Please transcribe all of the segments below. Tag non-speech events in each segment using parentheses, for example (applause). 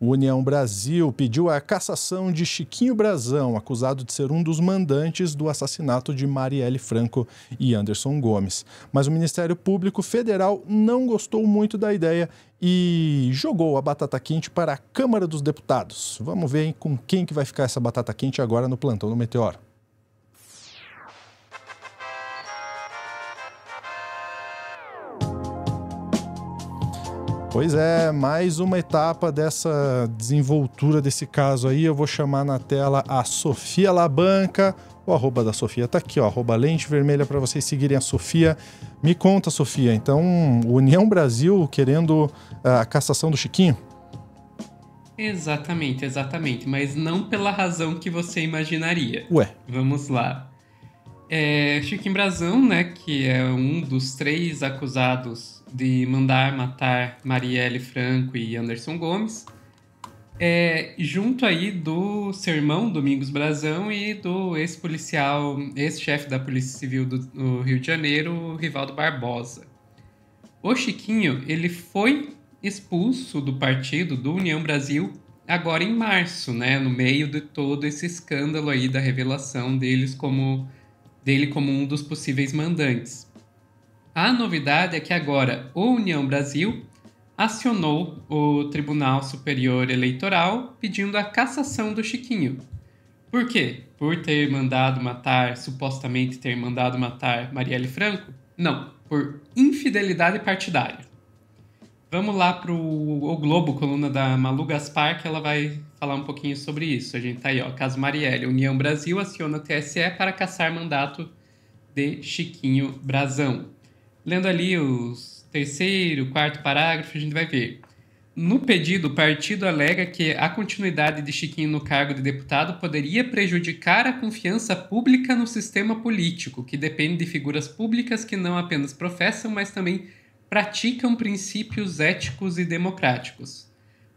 O União Brasil pediu a cassação de Chiquinho Brazão, acusado de ser um dos mandantes do assassinato de Marielle Franco e Anderson Gomes. Mas o Ministério Público Federal não gostou muito da ideia e jogou a batata quente para a Câmara dos Deputados. Vamos ver hein, com quem que vai ficar essa batata quente agora no plantão do Meteoro. Pois é, mais uma etapa dessa desenvoltura desse caso aí. Eu vou chamar na tela a Sofia Labanca. O arroba da Sofia tá aqui, ó. Arroba lente vermelha para vocês seguirem a Sofia. Me conta, Sofia. Então, União Brasil querendo ah, a cassação do Chiquinho? Exatamente, exatamente. Mas não pela razão que você imaginaria. Ué. Vamos lá é, Chiquinho Brazão, né, que é um dos três acusados de mandar matar Marielle Franco e Anderson Gomes, é, junto aí do seu irmão Domingos Brazão e do ex-policial, ex-chefe da Polícia Civil do, do Rio de Janeiro, Rivaldo Barbosa. O Chiquinho, ele foi expulso do partido, do União Brasil, agora em março, né, no meio de todo esse escândalo aí da revelação deles como dele como um dos possíveis mandantes. A novidade é que agora a União Brasil acionou o Tribunal Superior Eleitoral pedindo a cassação do Chiquinho. Por quê? Por ter mandado matar, supostamente ter mandado matar Marielle Franco? Não, por infidelidade partidária. Vamos lá para o Globo, coluna da Malu Gaspar, que ela vai falar um pouquinho sobre isso. A gente tá aí, ó. Caso Marielle, União Brasil aciona o TSE para caçar mandato de Chiquinho Brazão. Lendo ali os terceiro, quarto parágrafo, a gente vai ver. No pedido, o partido alega que a continuidade de Chiquinho no cargo de deputado poderia prejudicar a confiança pública no sistema político, que depende de figuras públicas que não apenas professam, mas também praticam princípios éticos e democráticos.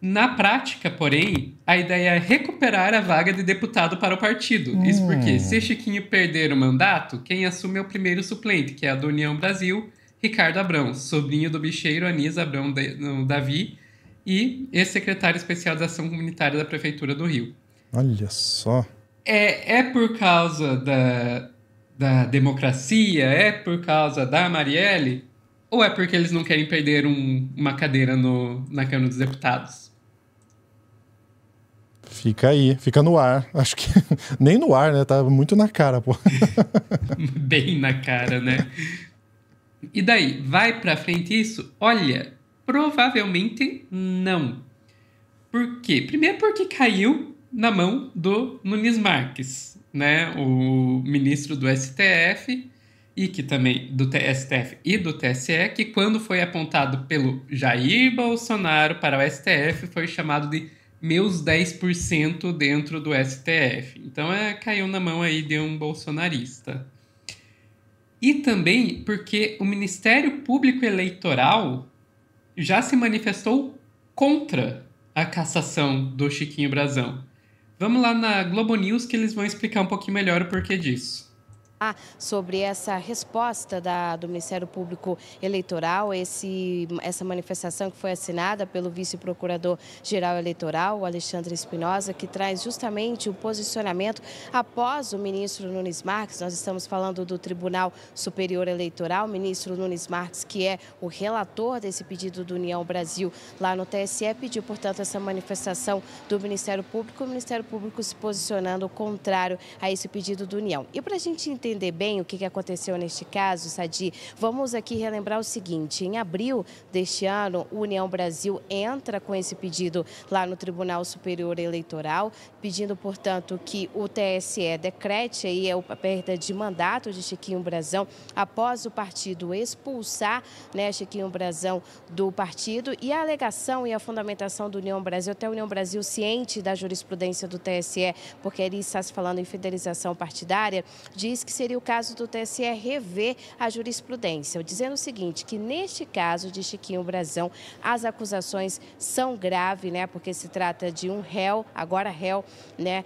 Na prática, porém, a ideia é recuperar a vaga de deputado para o partido. Hum. Isso porque, hum. se Chiquinho perder o mandato, quem assume é o primeiro suplente, que é a do União Brasil, Ricardo Abrão, sobrinho do bicheiro Anis Abrão Davi e ex-secretário especial da Ação Comunitária da Prefeitura do Rio. Olha só. É, é por causa da, da democracia? É por causa da Marielle? Ou é porque eles não querem perder um, uma cadeira no, na Câmara dos Deputados? Fica aí, fica no ar. (laughs) Acho que nem no ar, né? Tá muito na cara, pô. (laughs) Bem na cara, né? E daí, vai para frente isso? Olha, provavelmente não. Por quê? Primeiro porque caiu na mão do Nunes Marques, né? O ministro do STF e que também do STF e do TSE, que quando foi apontado pelo Jair Bolsonaro para o STF foi chamado de meus 10% dentro do STF. Então é, caiu na mão aí de um bolsonarista. E também porque o Ministério Público Eleitoral já se manifestou contra a cassação do Chiquinho Brazão. Vamos lá na Globo News que eles vão explicar um pouquinho melhor o porquê disso sobre essa resposta da, do Ministério Público Eleitoral, esse, essa manifestação que foi assinada pelo vice-procurador-geral eleitoral, Alexandre Espinosa, que traz justamente o posicionamento após o ministro Nunes Marques. Nós estamos falando do Tribunal Superior Eleitoral, o ministro Nunes Marques, que é o relator desse pedido do União Brasil lá no TSE, pediu, portanto, essa manifestação do Ministério Público, o Ministério Público se posicionando contrário a esse pedido do União. E para a gente entender entender bem o que aconteceu neste caso, Sadi, vamos aqui relembrar o seguinte: em abril deste ano, o União Brasil entra com esse pedido lá no Tribunal Superior Eleitoral, pedindo, portanto, que o TSE decrete aí é a perda de mandato de Chiquinho Brazão após o partido expulsar né, Chiquinho Brazão do partido e a alegação e a fundamentação do União Brasil, até União Brasil ciente da jurisprudência do TSE, porque ele está se falando em fidelização partidária, diz que seria o caso do TSE rever a jurisprudência, dizendo o seguinte, que neste caso de Chiquinho Brazão, as acusações são graves, né, porque se trata de um réu, agora réu, né,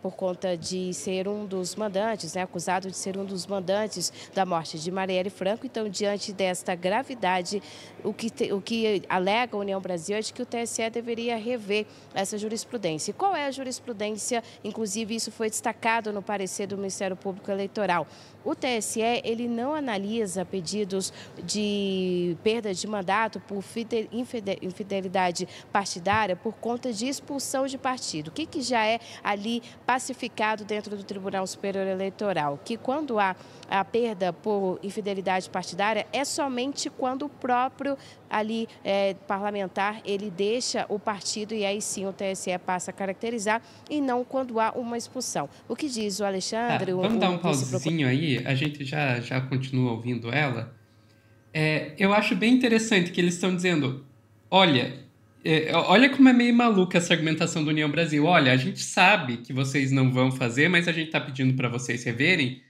por conta de ser um dos mandantes, né, acusado de ser um dos mandantes da morte de Marielle Franco. Então, diante desta gravidade o que, te, o que alega a União Brasil é de que o TSE deveria rever essa jurisprudência. E qual é a jurisprudência? Inclusive, isso foi destacado no parecer do Ministério Público Eleitoral. O TSE ele não analisa pedidos de perda de mandato por infidelidade partidária por conta de expulsão de partido. O que, que já é ali pacificado dentro do Tribunal Superior Eleitoral? Que quando há a perda por infidelidade partidária é somente quando o próprio ali é, parlamentar, ele deixa o partido e aí sim o TSE passa a caracterizar e não quando há uma expulsão. O que diz o Alexandre? Tá, vamos o, dar um pausezinho aí, a gente já, já continua ouvindo ela. É, eu acho bem interessante que eles estão dizendo, olha, é, olha como é meio maluca essa argumentação do União Brasil. Olha, a gente sabe que vocês não vão fazer, mas a gente está pedindo para vocês reverem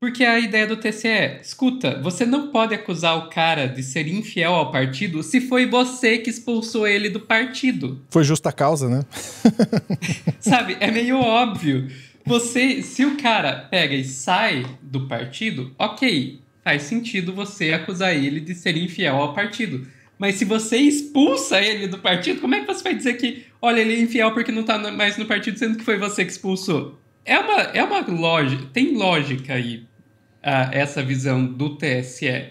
porque a ideia do TCE é: escuta, você não pode acusar o cara de ser infiel ao partido se foi você que expulsou ele do partido. Foi justa causa, né? (laughs) Sabe, é meio óbvio. Você, se o cara pega e sai do partido, ok, faz sentido você acusar ele de ser infiel ao partido. Mas se você expulsa ele do partido, como é que você vai dizer que, olha, ele é infiel porque não tá mais no partido, sendo que foi você que expulsou? É uma, é uma lógica, tem lógica aí a essa visão do TSE.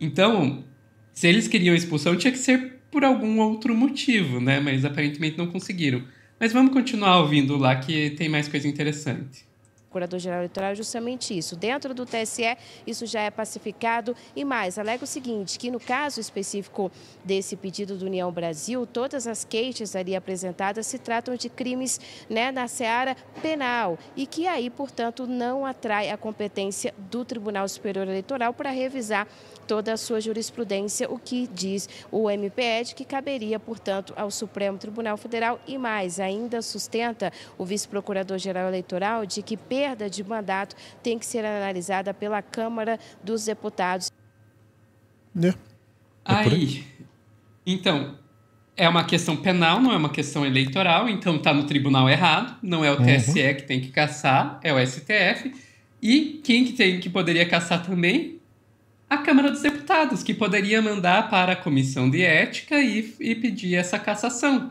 Então, se eles queriam expulsão, tinha que ser por algum outro motivo, né? Mas aparentemente não conseguiram. Mas vamos continuar ouvindo lá que tem mais coisa interessante. Procurador-Geral Eleitoral é justamente isso. Dentro do TSE, isso já é pacificado e mais. Alega o seguinte, que no caso específico desse pedido do União Brasil, todas as queixas ali apresentadas se tratam de crimes né, na seara penal e que aí, portanto, não atrai a competência do Tribunal Superior Eleitoral para revisar toda a sua jurisprudência, o que diz o MPE de que caberia, portanto, ao Supremo Tribunal Federal e mais. Ainda sustenta o vice-procurador-geral eleitoral de que, pelo perda de mandato tem que ser analisada pela Câmara dos Deputados. Né? É. Aí, então, é uma questão penal, não é uma questão eleitoral, então está no tribunal errado, não é o TSE uhum. que tem que caçar, é o STF. E quem que tem que poderia caçar também? A Câmara dos Deputados, que poderia mandar para a Comissão de Ética e, e pedir essa cassação.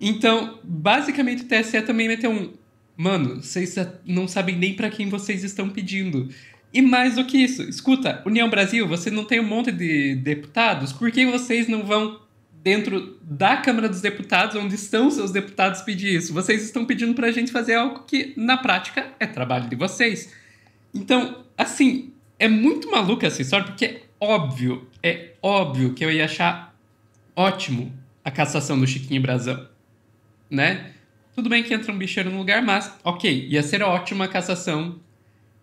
Então, basicamente, o TSE também meteu um Mano, vocês não sabem nem para quem vocês estão pedindo. E mais do que isso, escuta, União Brasil, você não tem um monte de deputados, por que vocês não vão dentro da Câmara dos Deputados, onde estão seus deputados, pedir isso? Vocês estão pedindo para a gente fazer algo que, na prática, é trabalho de vocês. Então, assim, é muito maluca essa história, porque é óbvio, é óbvio que eu ia achar ótimo a cassação do Chiquinho Brazão, né? Tudo bem que entra um bicheiro no lugar, mas ok, ia ser ótima a cassação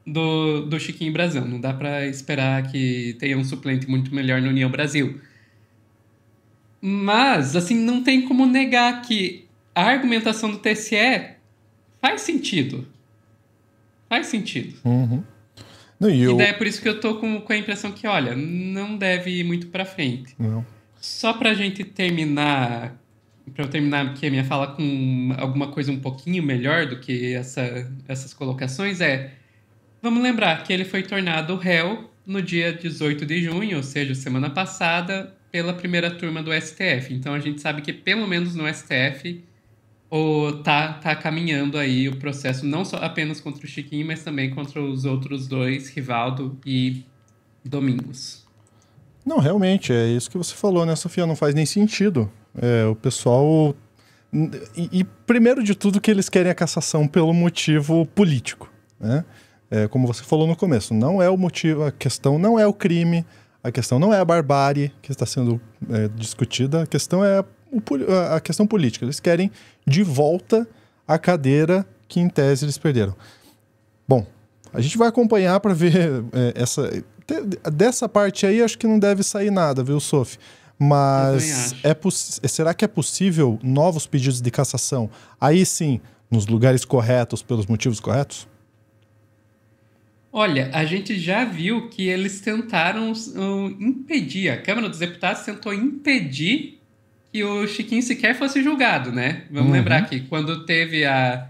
do, do Chiquinho Brasão. Não dá para esperar que tenha um suplente muito melhor no União Brasil. Mas, assim, não tem como negar que a argumentação do TSE faz sentido. Faz sentido. Uhum. Não, e, eu... e daí é por isso que eu tô com, com a impressão que, olha, não deve ir muito para frente. Não. Só pra gente terminar para eu terminar aqui a minha fala com alguma coisa um pouquinho melhor do que essa, essas colocações, é vamos lembrar que ele foi tornado réu no dia 18 de junho, ou seja, semana passada, pela primeira turma do STF. Então a gente sabe que pelo menos no STF o, tá, tá caminhando aí o processo, não só apenas contra o Chiquinho, mas também contra os outros dois, Rivaldo e Domingos. Não, realmente, é isso que você falou, né, Sofia? Não faz nem sentido é, o pessoal. E, e, primeiro de tudo, que eles querem a cassação pelo motivo político. Né? É, como você falou no começo, não é o motivo, a questão não é o crime, a questão não é a barbárie que está sendo é, discutida, a questão é a, a questão política. Eles querem de volta a cadeira que, em tese, eles perderam. Bom, a gente vai acompanhar para ver é, essa. dessa parte aí, acho que não deve sair nada, viu, Sof? Mas é será que é possível novos pedidos de cassação? Aí sim, nos lugares corretos, pelos motivos corretos? Olha, a gente já viu que eles tentaram uh, impedir, a Câmara dos Deputados tentou impedir que o Chiquinho sequer fosse julgado, né? Vamos uhum. lembrar que quando teve a,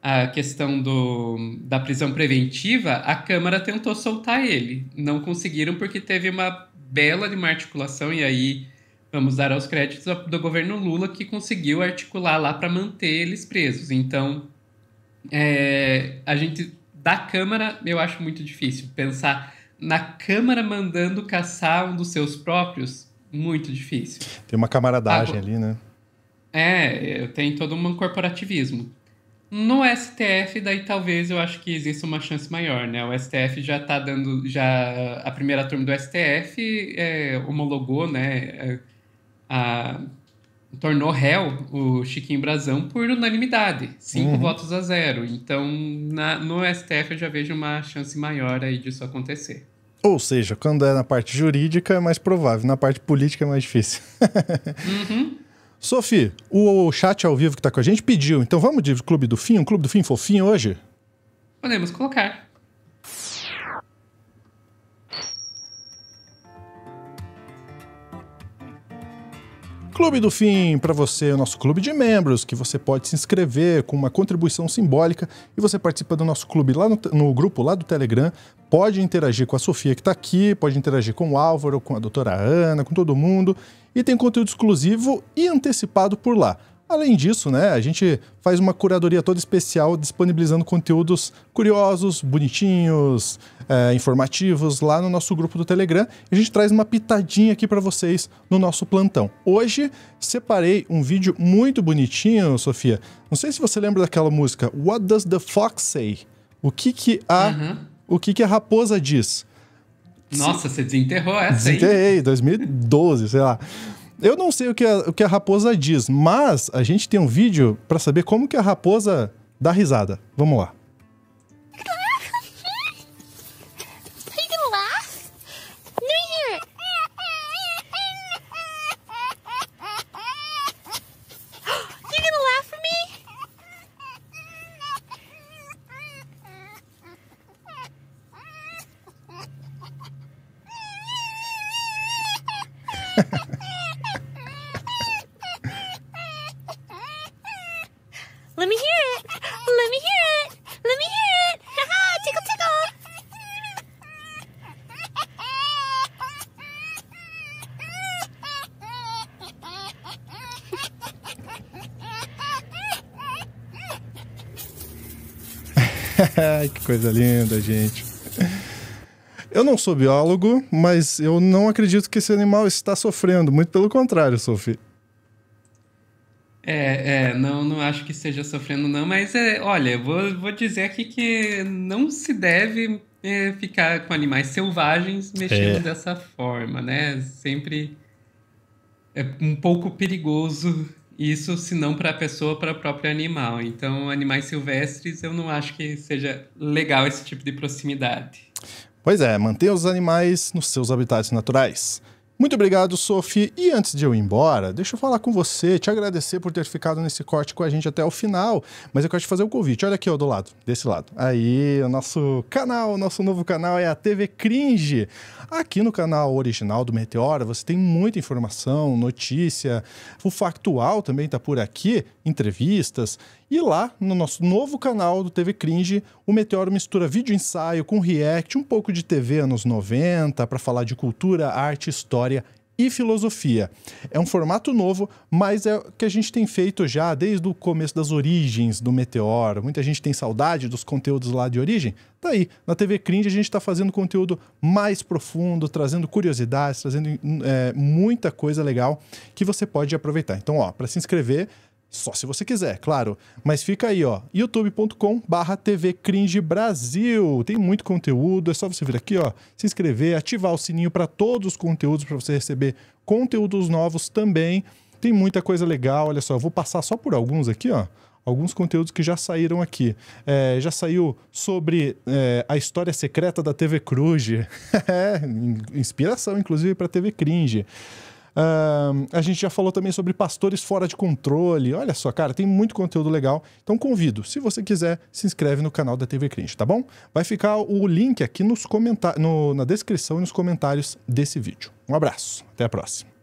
a questão do, da prisão preventiva, a Câmara tentou soltar ele. Não conseguiram porque teve uma bela de uma articulação, e aí vamos dar aos créditos do governo Lula, que conseguiu articular lá para manter eles presos. Então, é, a gente, da Câmara, eu acho muito difícil pensar na Câmara mandando caçar um dos seus próprios, muito difícil. Tem uma camaradagem Agora, ali, né? É, tem todo um corporativismo. No STF, daí talvez eu acho que exista uma chance maior, né? O STF já está dando. já A primeira turma do STF é, homologou, né? É, a, tornou réu o Chiquinho Brazão por unanimidade, cinco uhum. votos a zero. Então, na, no STF eu já vejo uma chance maior aí disso acontecer. Ou seja, quando é na parte jurídica é mais provável, na parte política é mais difícil. (laughs) uhum. Sophie, o chat ao vivo que está com a gente pediu, então vamos de Clube do Fim, um Clube do Fim fofinho hoje? Podemos colocar. Clube do Fim, para você, o nosso clube de membros, que você pode se inscrever com uma contribuição simbólica e você participa do nosso clube lá no, no grupo lá do Telegram. Pode interagir com a Sofia que está aqui, pode interagir com o Álvaro, com a doutora Ana, com todo mundo. E tem conteúdo exclusivo e antecipado por lá. Além disso, né, a gente faz uma curadoria toda especial disponibilizando conteúdos curiosos, bonitinhos, é, informativos lá no nosso grupo do Telegram. a gente traz uma pitadinha aqui para vocês no nosso plantão. Hoje separei um vídeo muito bonitinho, Sofia. Não sei se você lembra daquela música What Does the Fox Say? O que que a uhum. o que que a raposa diz? Nossa, você desenterrou essa aí. Desenterrei, 2012, sei lá. Eu não sei o que a, o que a raposa diz, mas a gente tem um vídeo para saber como que a raposa dá risada. Vamos lá. (laughs) coisa linda, gente. Eu não sou biólogo, mas eu não acredito que esse animal está sofrendo. Muito pelo contrário, Sophie. É, é, não, não acho que esteja sofrendo, não, mas é, olha, vou, vou dizer aqui que não se deve é, ficar com animais selvagens mexendo é. dessa forma, né? Sempre é um pouco perigoso isso, se não para a pessoa, para o próprio animal. Então, animais silvestres, eu não acho que seja legal esse tipo de proximidade. Pois é, manter os animais nos seus habitats naturais. Muito obrigado, Sophie. E antes de eu ir embora, deixa eu falar com você, te agradecer por ter ficado nesse corte com a gente até o final. Mas eu quero te fazer um convite. Olha aqui, ó, do lado, desse lado. Aí, o nosso canal, o nosso novo canal é a TV Cringe. Aqui no canal original do Meteora, você tem muita informação, notícia. O factual também está por aqui, entrevistas. E lá, no nosso novo canal do TV Cringe, o Meteoro mistura vídeo ensaio com react, um pouco de TV anos 90, para falar de cultura, arte, história história e filosofia. É um formato novo, mas é o que a gente tem feito já desde o começo das origens do Meteoro. Muita gente tem saudade dos conteúdos lá de origem. Tá aí, na TV Cringe a gente está fazendo conteúdo mais profundo, trazendo curiosidades, trazendo hum, é, muita coisa legal que você pode aproveitar. Então, ó, para se inscrever, só se você quiser, claro. Mas fica aí, ó, youtube.com barra TV Cringe Brasil. Tem muito conteúdo, é só você vir aqui, ó, se inscrever, ativar o sininho para todos os conteúdos, para você receber conteúdos novos também. Tem muita coisa legal, olha só, eu vou passar só por alguns aqui, ó alguns conteúdos que já saíram aqui. É, já saiu sobre é, a história secreta da TV Cruz. (laughs) É, inspiração, inclusive, para a TV Cringe. Uh, a gente já falou também sobre pastores fora de controle. Olha só, cara, tem muito conteúdo legal. Então convido, se você quiser, se inscreve no canal da TV Crente, tá bom? Vai ficar o link aqui nos no, na descrição e nos comentários desse vídeo. Um abraço, até a próxima.